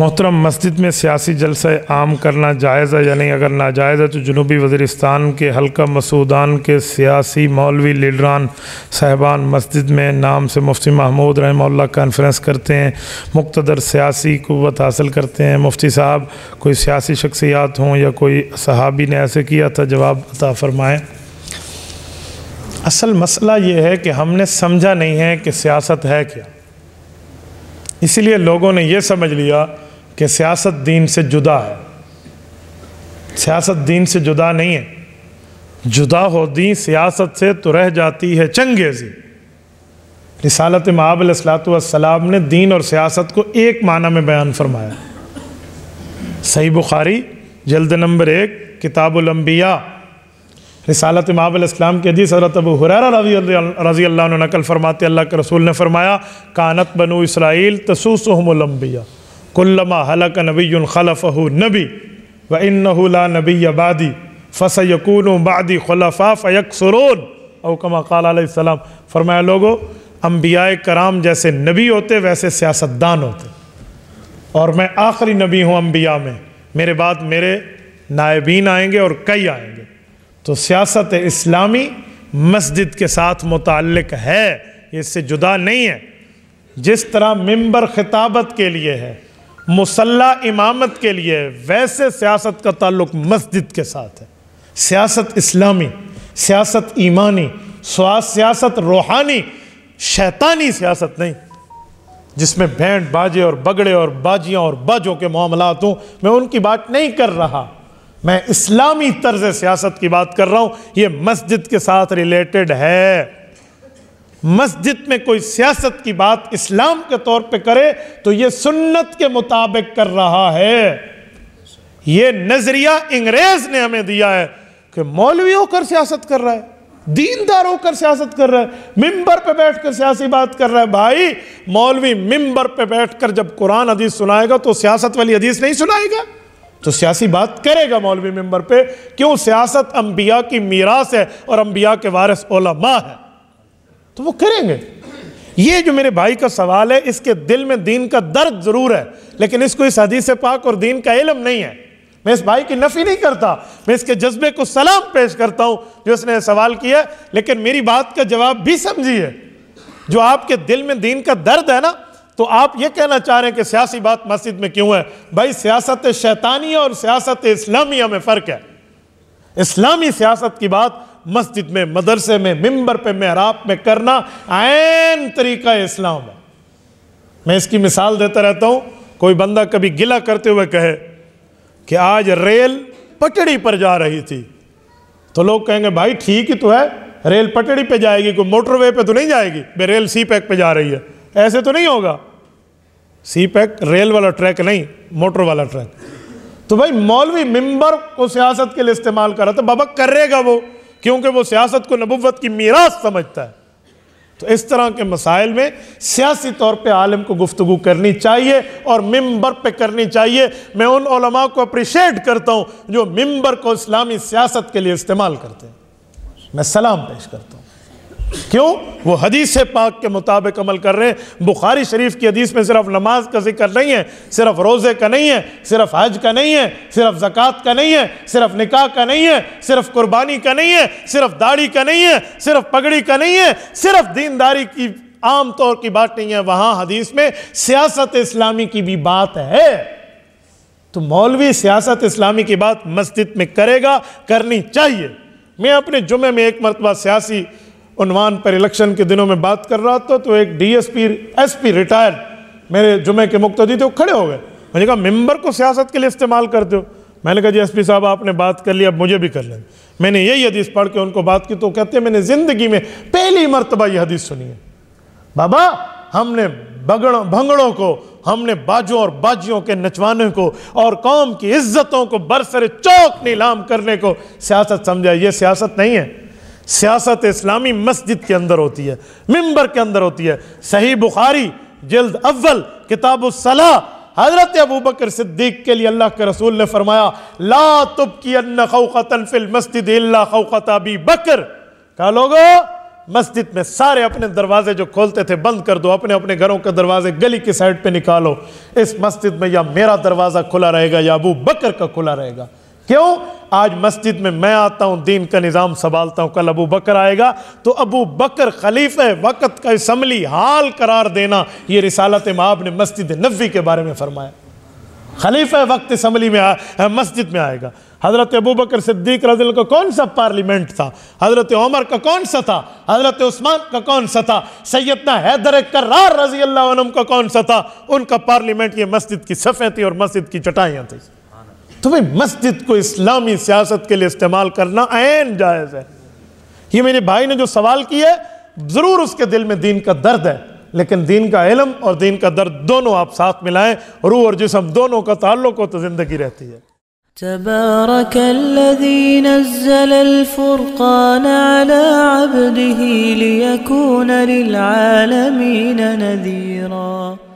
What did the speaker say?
मोहतरम मस्जिद में सियासी जलसा आम करना जायज़ है यानी अगर नाजायज़ है तो जनूबी वजरस्तान के हल्का मसूदान के सियासी मौलवी लीडरान साहबान मस्जिद में नाम से मुफ्ती महमूद रहमल्ला कॉन्फ्रेंस करते हैं मुख्तर सियासी क़वत हासिल करते हैं मुफ्ती साहब कोई सियासी शख्सियात हों या कोई सहाबी ने ऐसे किया था जवाब अता फ़रमाएँ असल मसला ये है कि हमने समझा नहीं है कि सियासत है क्या इसलिए लोगों ने यह समझ लिया कि सियासत दीन से जुदा है सियासत दीन से जुदा नहीं है जुदा हो दी सियासत से तो रह जाती है चंगेजी रिसालत माबल ने दीन और सियासत को एक माना में बयान फरमाया सही बुखारी जल्द नंबर एक किताबुलम्बिया रिसालत माबल इस्लाम के हदीस सरत अब हुरारा रजी रजी अल्लाह नकल फरमाते अल्लाह के रसूल ने फरमाया कानत बनु इसराइल तसूसम्बिया कुल्लमा हलक नबी खलफ़ नबी व इन्नला नबी आबादी फ़सयकून बादी खलफ़ा फ़यक सरोन अवकमा कलाम फरमाया लोगो अम्बिया कराम जैसे नबी होते वैसे सियासतदान होते और मैं आखिरी नबी हूँ अम्बिया में मेरे बाद मेरे नायबीन आएंगे और कई आएंगे तो सियासत इस्लामी मस्जिद के साथ मुतक है ये इससे जुदा नहीं है जिस तरह मंबर खिताबत के लिए है मुसल्ला इमामत के लिए वैसे सियासत का ताल्लुक मस्जिद के साथ है सियासत इस्लामी सियासत ईमानी सियासत रूहानी शैतानी सियासत नहीं जिसमें बैंड बाजे और बगड़े और बाजियाँ और बाजों के मामला हों मैं उनकी बात नहीं कर रहा मैं इस्लामी तर्ज सियासत की बात कर रहा हूँ ये मस्जिद के साथ रिलेटेड है मस्जिद में कोई सियासत की बात इस्लाम के तौर पे करे तो ये सुन्नत के मुताबिक कर रहा है ये नज़रिया अंग्रेज ने हमें दिया है कि मौलवी होकर सियासत कर रहा है दीनदार होकर सियासत कर रहा है मिंबर पे बैठकर सियासी बात कर रहा है भाई मौलवी मिंबर पे बैठकर जब कुरान हदीस सुनाएगा तो सियासत वाली हदीस नहीं सुनाएगा तो सियासी बात करेगा मौलवी मेंबर पे क्यों सियासत अंबिया की मीरास है और अंबिया के वारिस ओलमा है तो वो करेंगे ये जो मेरे भाई का सवाल है इसके दिल में दीन का दर्द ज़रूर है लेकिन इसको इस हदीस से पाक और दीन का इलम नहीं है मैं इस भाई की नफ़ी नहीं करता मैं इसके जज्बे को सलाम पेश करता हूं जो इसने सवाल किया लेकिन मेरी बात का जवाब भी समझिए जो आपके दिल में दीन का दर्द है ना तो आप यह कहना चाह रहे हैं कि सियासी बात मस्जिद में क्यों है भाई सियासत शैतानिया और सियासत इस्लामिया में फ़र्क है इस्लामी सियासत की बात मस्जिद में मदरसे में मिंबर पे मेहराब में करना आन तरीका इस्लाम है मैं इसकी मिसाल देता रहता हूँ कोई बंदा कभी गिला करते हुए कहे कि आज रेल पटड़ी पर जा रही थी तो लोग कहेंगे भाई ठीक ही तो है रेल पटड़ी पे जाएगी कोई मोटरवे पे तो नहीं जाएगी भाई रेल सी पैक पे जा रही है ऐसे तो नहीं होगा सी पैक रेल वाला ट्रैक नहीं मोटर वाला ट्रैक तो भाई मौलवी मिंबर को सियासत के लिए इस्तेमाल कर रहा था बाबा करेगा वो क्योंकि वो सियासत को नबुवत की मीरास समझता है तो इस तरह के मसाइल में सियासी तौर पे आलम को गुफ्तु करनी चाहिए और मम्बर पे करनी चाहिए मैं उन को अप्रिशिएट करता हूँ जो मम्बर को इस्लामी सियासत के लिए इस्तेमाल करते हैं मैं सलाम पेश करता हूँ क्यों वो हदीस पाक के मुताबिक अमल कर रहे हैं बुखारी शरीफ की हदीस में सिर्फ नमाज का जिक्र नहीं है सिर्फ रोज़े का नहीं है सिर्फ हज का नहीं है सिर्फ ज़क़़त का नहीं है सिर्फ निकाह का नहीं है सिर्फ कुर्बानी का नहीं है सिर्फ दाढ़ी का नहीं है सिर्फ पगड़ी का नहीं है सिर्फ दीनदारी की आम तौर की बात नहीं है वहां हदीस में सियासत इस्लामी की भी बात है तो मौलवी सियासत इस्लामी की बात मस्जिद में करेगा करनी चाहिए मैं अपने जुमे में एक मरतबा सियासी उनवान पर इलेक्शन के दिनों में बात कर रहा था तो एक डीएसपी एसपी रिटायर्ड मेरे जुमे के मुक्त थे वो खड़े हो गए मैंने कहा मेंबर को सियासत के लिए इस्तेमाल करते हो मैंने कहा जी एसपी साहब आपने बात कर ली अब मुझे भी कर लें मैंने यही हदीस पढ़ के उनको बात की तो कहते हैं मैंने ज़िंदगी में पहली मरतबा यह हदीस सुनी है बाबा हमने बगड़ों भंगड़ों को हमने बाजों और बाजियों के नचवाने को और कौम की इज्जतों को बरसरे चौक नीलाम करने को सियासत समझा ये सियासत नहीं है सियासत इस्लामी मस्जिद के अंदर होती है मंबर के अंदर होती है सही बुखारी जल्द अव्वल सलाह हजरत अबू बकर सिद्दीक के लिए अल्लाह के रसूल ने फरमाया ला तुब की फिल मस्जिद अबी बकर कहा लोगो मस्जिद में सारे अपने दरवाजे जो खोलते थे बंद कर दो अपने अपने घरों के दरवाजे गली की साइड पे निकालो इस मस्जिद में या मेरा दरवाज़ा खुला रहेगा या अबू बकर का खुला रहेगा क्यों आज मस्जिद में मैं आता हूं दीन का निज़ाम संभालता हूं कल अबू बकर आएगा तो अबू बकर खलीफ वक़्त का इसम्बली हाल करार देना ये रिसालत माब ने मस्जिद नबी के बारे में फरमाया खलीफ वक्त इसम्बली में आ, मस्जिद में आएगा हज़रत अबू बकर सिद्दीक रजिल का कौन सा पार्लियामेंट था हज़रत उमर का कौन सा था हज़रत उस्मान का कौन सा था सैदना हैदर करार रजी अल्लाह का कौन सा था उनका पार्लियामेंट ये मस्जिद की सफ़े थी और मस्जिद की चटाइयाँ थी तो भाई मस्जिद को इस्लामी सियासत के लिए इस्तेमाल करना ऐन जायज़ है ये मेरे भाई ने जो सवाल किया है ज़रूर उसके दिल में दीन का दर्द है लेकिन दीन का इलम और दीन का दर्द दोनों आप साथ मिलाएं रूह और जिसम दोनों का ताल्लुक हो तो ज़िंदगी रहती है تبارك الذي نزل الفرقان على عبده ليكون للعالمين نذيراً